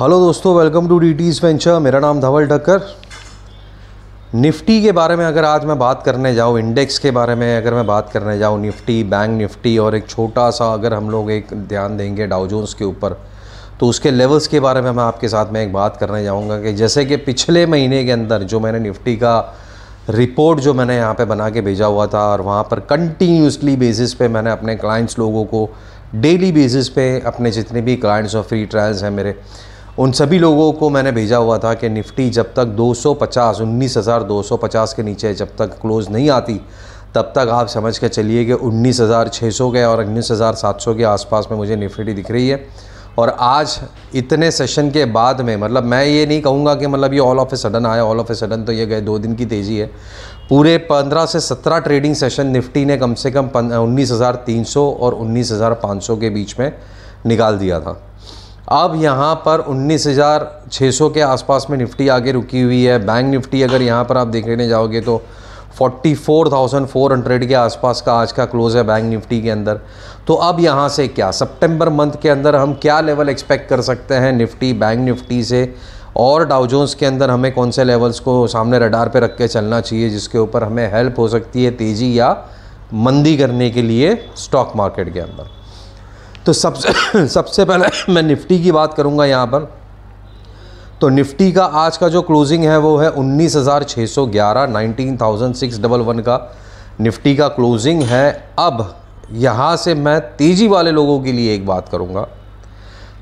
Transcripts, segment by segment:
hello दोस्तों welcome to the tees venture मेरा नाम धवल ठक्कर निफ्टी के बारे में अगर आज मैं बात करने जाऊँ इंडेक्स के बारे में अगर मैं बात करने जाऊँ निफ्टी बैंक निफ्टी और एक छोटा सा अगर हम लोग एक ध्यान देंगे डाउजोन्स के ऊपर तो उसके लेवल्स के बारे में मैं आपके साथ में एक बात करने जाऊँगा कि जैसे कि पिछले महीने के अंदर जो मैंने निफ्टी का रिपोर्ट जो मैंने यहाँ पे बना के भेजा हुआ था और वहाँ पर कंटिन्यूसली बेसिस पे मैंने अपने क्लाइंट्स लोगों को डेली बेसिस पे अपने जितने भी क्लाइंट्स और फ्री ट्रायल्स हैं मेरे उन सभी लोगों को मैंने भेजा हुआ था कि निफ्टी जब तक 250 19,250 के नीचे जब तक क्लोज़ नहीं आती तब तक आप समझ के चलिए कि 19,600 के और 19,700 के आसपास में मुझे निफ्टी दिख रही है और आज इतने सेशन के बाद में मतलब मैं ये नहीं कहूँगा कि मतलब ये ऑल ऑफ ए सडन आया ऑल ऑफ ए सडन तो ये गए दो दिन की तेज़ी है पूरे 15 से 17 ट्रेडिंग सेशन निफ्टी ने कम से कम 19,300 और 19,500 के बीच में निकाल दिया था अब यहाँ पर 19,600 के आसपास में निफ्टी आगे रुकी हुई है बैंक निफ्टी अगर यहाँ पर आप देखने जाओगे तो 44,400 के आसपास का आज का क्लोज़ है बैंक निफ्टी के अंदर तो अब यहाँ से क्या सितंबर मंथ के अंदर हम क्या लेवल एक्सपेक्ट कर सकते हैं निफ्टी बैंक निफ्टी से और डाउजोन्स के अंदर हमें कौन से लेवल्स को सामने रडार पर रख के चलना चाहिए जिसके ऊपर हमें हेल्प हो सकती है तेज़ी या मंदी करने के लिए स्टॉक मार्केट के अंदर तो सबसे सबसे पहले मैं निफ्टी की बात करूँगा यहाँ पर तो निफ्टी का आज का जो क्लोजिंग है वो है उन्नीस हज़ार छः सौ ग्यारह nineteen thousand six double one का निफ्टी का क्लोजिंग है अब यहाँ से मैं तेज़ी वाले लोगों के लिए एक बात करूँगा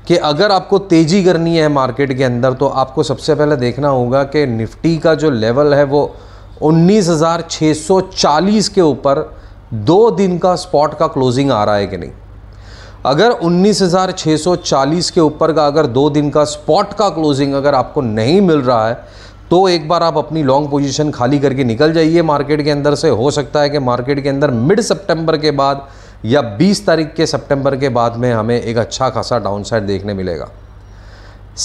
कि अगर आपको तेज़ी करनी है मार्केट के अंदर तो आपको सबसे पहले देखना होगा कि निफ्टी का जो लेवल है वो 19,640 के ऊपर दो दिन का स्पॉट का क्लोजिंग आ रहा है कि नहीं अगर 19,640 के ऊपर का अगर दो दिन का स्पॉट का क्लोजिंग अगर आपको नहीं मिल रहा है तो एक बार आप अपनी लॉन्ग पोजीशन खाली करके निकल जाइए मार्केट के अंदर से हो सकता है कि मार्केट के अंदर मिड सितंबर के बाद या 20 तारीख के सितंबर के बाद में हमें एक अच्छा खासा डाउनसाइड देखने मिलेगा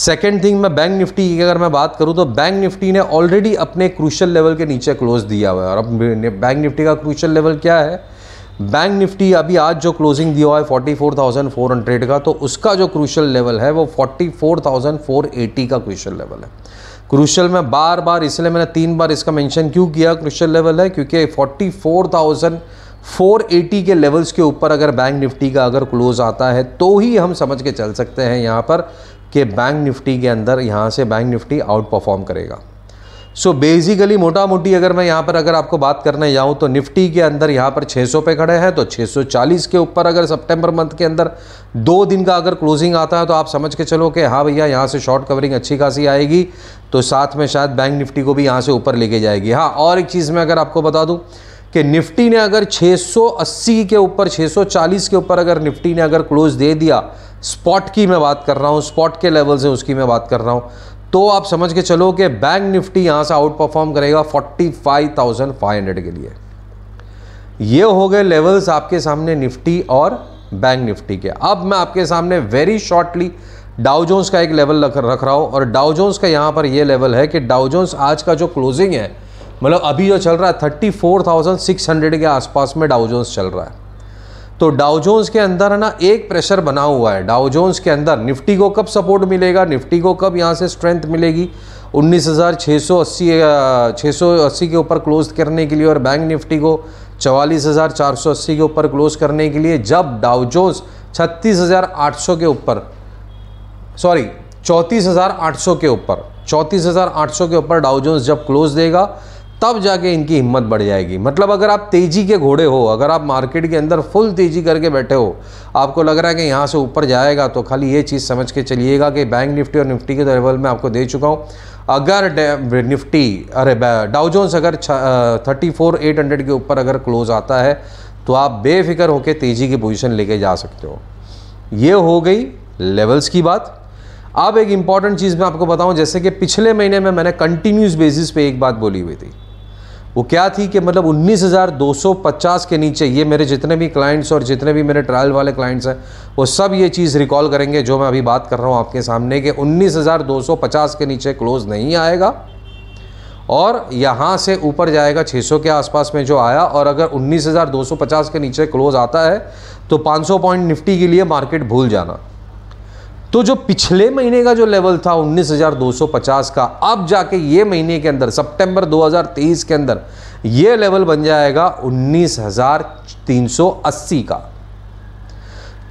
सेकेंड थिंग मैं बैंक निफ्टी की अगर मैं बात करूँ तो बैंक निफ्टी ने ऑलरेडी अपने क्रूशल लेवल के नीचे क्लोज दिया हुआ है और अब बैंक निफ्टी का क्रूशल लेवल क्या है बैंक निफ्टी अभी आज जो क्लोजिंग दिया हुआ है 44,400 का तो उसका जो क्रूशल लेवल है वो 44,480 का क्रूशल लेवल है क्रूशल में बार बार इसलिए मैंने तीन बार इसका मेंशन क्यों किया क्रूशल लेवल है क्योंकि 44,480 के लेवल्स के ऊपर अगर बैंक निफ्टी का अगर क्लोज आता है तो ही हम समझ के चल सकते हैं यहाँ पर कि बैंक निफ्टी के अंदर यहाँ से बैंक निफ्टी आउट परफॉर्म करेगा सो बेसिकली मोटा मोटी अगर मैं यहाँ पर अगर आपको बात करने जाऊँ तो निफ्टी के अंदर यहाँ पर 600 पे खड़े हैं तो 640 के ऊपर अगर सितंबर मंथ के अंदर दो दिन का अगर क्लोजिंग आता है तो आप समझ के चलो कि हाँ भैया यहाँ से शॉर्ट कवरिंग अच्छी खासी आएगी तो साथ में शायद बैंक निफ्टी को भी यहाँ से ऊपर लेके जाएगी हाँ और एक चीज़ मैं अगर आपको बता दूँ कि निफ्टी ने अगर छः के ऊपर छः के ऊपर अगर निफ्टी ने अगर क्लोज दे दिया स्पॉट की मैं बात कर रहा हूँ स्पॉट के लेवल से उसकी मैं बात कर रहा हूँ तो आप समझ के चलो कि बैंक निफ्टी यहाँ से आउट परफॉर्म करेगा 45,500 के लिए ये हो गए लेवल्स आपके सामने निफ्टी और बैंक निफ्टी के अब मैं आपके सामने वेरी शॉर्टली डाउजोन्स का एक लेवल रख रहा हूँ और डाउजोन्स का यहाँ पर यह लेवल है कि डाउजोन्स आज का जो क्लोजिंग है मतलब अभी जो चल रहा है थर्टी के आसपास में डाउजोन्स चल रहा है तो डाउजोन्स के अंदर है ना एक प्रेशर बना हुआ है डाउजोन्स के अंदर निफ्टी को कब सपोर्ट मिलेगा निफ्टी को कब यहाँ से स्ट्रेंथ मिलेगी 19,680 680 के ऊपर क्लोज करने के लिए और बैंक निफ्टी को 44,480 के ऊपर क्लोज करने के लिए जब डाउजोन्स 36,800 के ऊपर सॉरी 34,800 के ऊपर 34,800 के ऊपर डाउजोन्स जब क्लोज देगा तब जाके इनकी हिम्मत बढ़ जाएगी मतलब अगर आप तेज़ी के घोड़े हो अगर आप मार्केट के अंदर फुल तेज़ी करके बैठे हो आपको लग रहा है कि यहाँ से ऊपर जाएगा तो खाली ये चीज़ समझ के चलिएगा कि बैंक निफ्टी और निफ्टी के लेवल में आपको दे चुका हूँ अगर निफ्टी अरे डाउजोन्स अगर थर्टी फोर एट हंड्रेड के ऊपर अगर क्लोज आता है तो आप बेफिक्र होकर तेज़ी की पोजिशन लेके जा सकते हो ये हो गई लेवल्स की बात अब एक इम्पॉर्टेंट चीज़ मैं आपको बताऊं जैसे कि पिछले महीने में मैंने कंटिन्यूस बेसिस पे एक बात बोली हुई थी वो क्या थी कि मतलब 19,250 के नीचे ये मेरे जितने भी क्लाइंट्स और जितने भी मेरे ट्रायल वाले क्लाइंट्स हैं वो सब ये चीज़ रिकॉल करेंगे जो मैं अभी बात कर रहा हूँ आपके सामने कि 19,250 के नीचे क्लोज़ नहीं आएगा और यहाँ से ऊपर जाएगा 600 के आसपास में जो आया और अगर 19,250 के नीचे क्लोज़ आता है तो 500 पॉइंट निफ्टी के लिए मार्केट भूल जाना तो जो पिछले महीने का जो लेवल था 19,250 का अब जाके ये महीने के अंदर सितंबर 2023 के अंदर ये लेवल बन जाएगा 19,380 का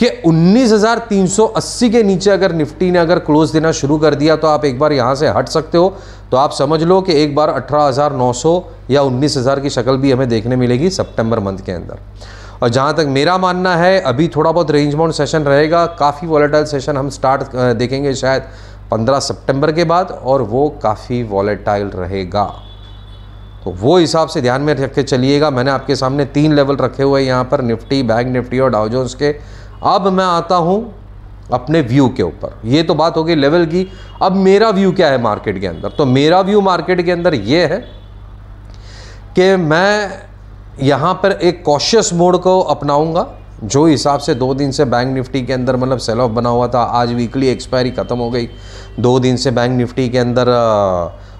कि 19,380 के नीचे अगर निफ्टी ने अगर क्लोज देना शुरू कर दिया तो आप एक बार यहां से हट सकते हो तो आप समझ लो कि एक बार 18,900 या 19,000 की शक्ल भी हमें देखने मिलेगी सितंबर मंथ के अंदर और जहाँ तक मेरा मानना है अभी थोड़ा बहुत रेंज बाउंड सेशन रहेगा काफ़ी वॉलेटाइल सेशन हम स्टार्ट देखेंगे शायद 15 सितंबर के बाद और वो काफ़ी वॉलेटाइल रहेगा तो वो हिसाब से ध्यान में रख के चलिएगा मैंने आपके सामने तीन लेवल रखे हुए हैं यहाँ पर निफ्टी बैंक निफ्टी और डाउजोन्स के अब मैं आता हूँ अपने व्यू के ऊपर ये तो बात हो गई लेवल की अब मेरा व्यू क्या है मार्केट के अंदर तो मेरा व्यू मार्केट के अंदर ये है कि मैं यहाँ पर एक कॉशियस मोड को अपनाऊंगा जो हिसाब से दो दिन से बैंक निफ्टी के अंदर मतलब सेल ऑफ बना हुआ था आज वीकली एक्सपायरी ख़त्म हो गई दो दिन से बैंक निफ्टी के अंदर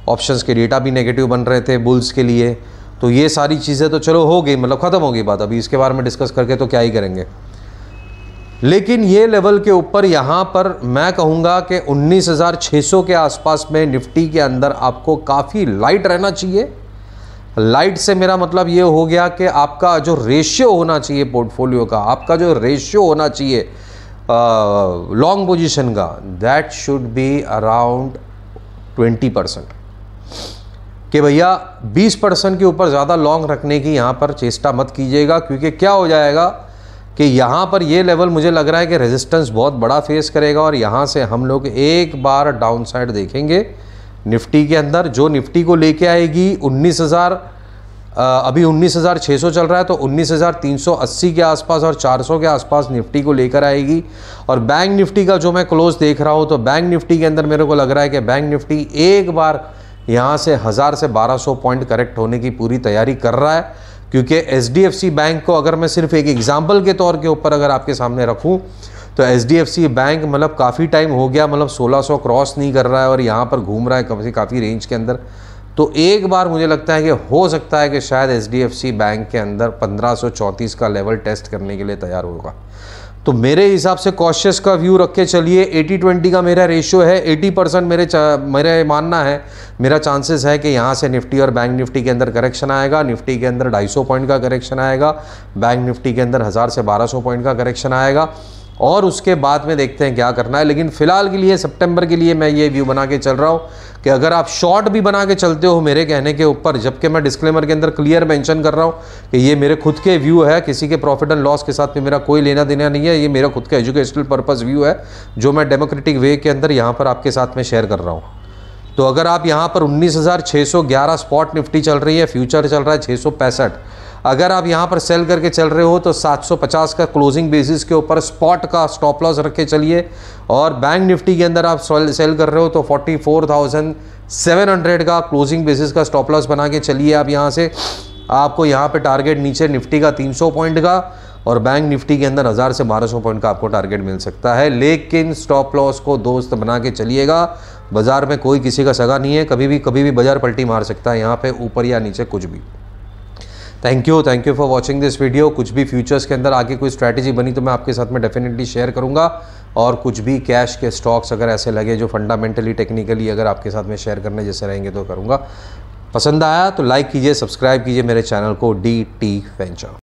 ऑप्शंस uh, के डेटा भी नेगेटिव बन रहे थे बुल्स के लिए तो ये सारी चीज़ें तो चलो हो गई मतलब ख़त्म हो गई बात अभी इसके बारे में डिस्कस करके तो क्या ही करेंगे लेकिन ये लेवल के ऊपर यहाँ पर मैं कहूँगा कि 19,600 के आसपास में निफ्टी के अंदर आपको काफ़ी लाइट रहना चाहिए लाइट से मेरा मतलब ये हो गया कि आपका जो रेशियो होना चाहिए पोर्टफोलियो का आपका जो रेशियो होना चाहिए लॉन्ग पोजीशन का that should be around 20 percent कि भैया 20 परसेंट के ऊपर ज़्यादा लॉन्ग रखने की यहाँ पर चेष्टा मत कीजिएगा क्योंकि क्या हो जाएगा कि यहाँ पर ये लेवल मुझे लग रहा है कि रेजिस्टेंस बहुत बड़ा फेस करेगा और यहाँ से हम लोग एक बार डाउनसाइड देखेंगे निफ्टी के अंदर जो निफ्टी को लेके आएगी उन्नीस हज़ार अभी 19,600 चल रहा है तो 19,380 के आसपास और 400 के आसपास निफ्टी को लेकर आएगी और बैंक निफ्टी का जो मैं क्लोज देख रहा हूँ तो बैंक निफ्टी के अंदर मेरे को लग रहा है कि बैंक निफ्टी एक बार यहाँ से हज़ार से 1200 पॉइंट करेक्ट होने की पूरी तैयारी कर रहा है क्योंकि एच बैंक को अगर मैं सिर्फ एक एग्ज़ाम्पल के तौर के ऊपर अगर आपके सामने रखूँ तो एच बैंक मतलब काफ़ी टाइम हो गया मतलब 1600 क्रॉस नहीं कर रहा है और यहाँ पर घूम रहा है कम से काफ़ी रेंज के अंदर तो एक बार मुझे लगता है कि हो सकता है कि शायद एच बैंक के अंदर पंद्रह का लेवल टेस्ट करने के लिए तैयार होगा तो मेरे हिसाब से कॉशियस का व्यू रख के चलिए 80 20 का मेरा रेशियो है 80 परसेंट मेरे मेरे मानना है मेरा चांसेस है कि यहाँ से निफ्टी और बैंक निफ्टी के अंदर करेक्शन आएगा निफ्टी के अंदर 250 पॉइंट का करेक्शन आएगा बैंक निफ्टी के अंदर हज़ार से 1200 पॉइंट का करेक्शन आएगा और उसके बाद में देखते हैं क्या करना है लेकिन फ़िलहाल के लिए सितंबर के लिए मैं ये व्यू बना के चल रहा हूँ कि अगर आप शॉर्ट भी बना के चलते हो मेरे कहने के ऊपर जबकि मैं डिस्क्लेमर के अंदर क्लियर मेंशन कर रहा हूँ कि ये मेरे खुद के व्यू है किसी के प्रॉफिट एंड लॉस के साथ में मेरा कोई लेना देना नहीं है ये मेरा खुद का एजुकेशनल पर्पज़ व्यू है जो मैं डेमोक्रेटिक वे के अंदर यहाँ पर आपके साथ में शेयर कर रहा हूँ तो अगर आप यहाँ पर 19,611 स्पॉट निफ्टी चल रही है फ्यूचर चल रहा है छः अगर आप यहाँ पर सेल करके चल रहे हो तो 750 का क्लोजिंग बेसिस के ऊपर स्पॉट का स्टॉप लॉस रख के चलिए और बैंक निफ्टी के अंदर आप सेल कर रहे हो तो 44,700 का क्लोजिंग बेसिस का स्टॉप लॉस बना के चलिए आप यहाँ से आपको यहाँ पे टारगेट नीचे निफ्टी का 300 पॉइंट का और बैंक निफ्टी के अंदर हज़ार से बारह पॉइंट का आपको टारगेट मिल सकता है लेकिन स्टॉप लॉस को दोस्त बना के चलिएगा बाज़ार में कोई किसी का सगा नहीं है कभी भी कभी भी बाज़ार पलटी मार सकता है यहाँ पे ऊपर या नीचे कुछ भी thank you thank you for watching this video कुछ भी फ्यूचर्स के अंदर आगे कोई स्ट्रैटेजी बनी तो मैं आपके साथ में डेफिनेटली शेयर करूँगा और कुछ भी कैश के स्टॉक्स अगर ऐसे लगे जो फंडामेंटली टेक्निकली अगर आपके साथ में शेयर करने जैसे रहेंगे तो करूँगा पसंद आया तो लाइक कीजिए सब्सक्राइब कीजिए मेरे चैनल को डी टी वेंचर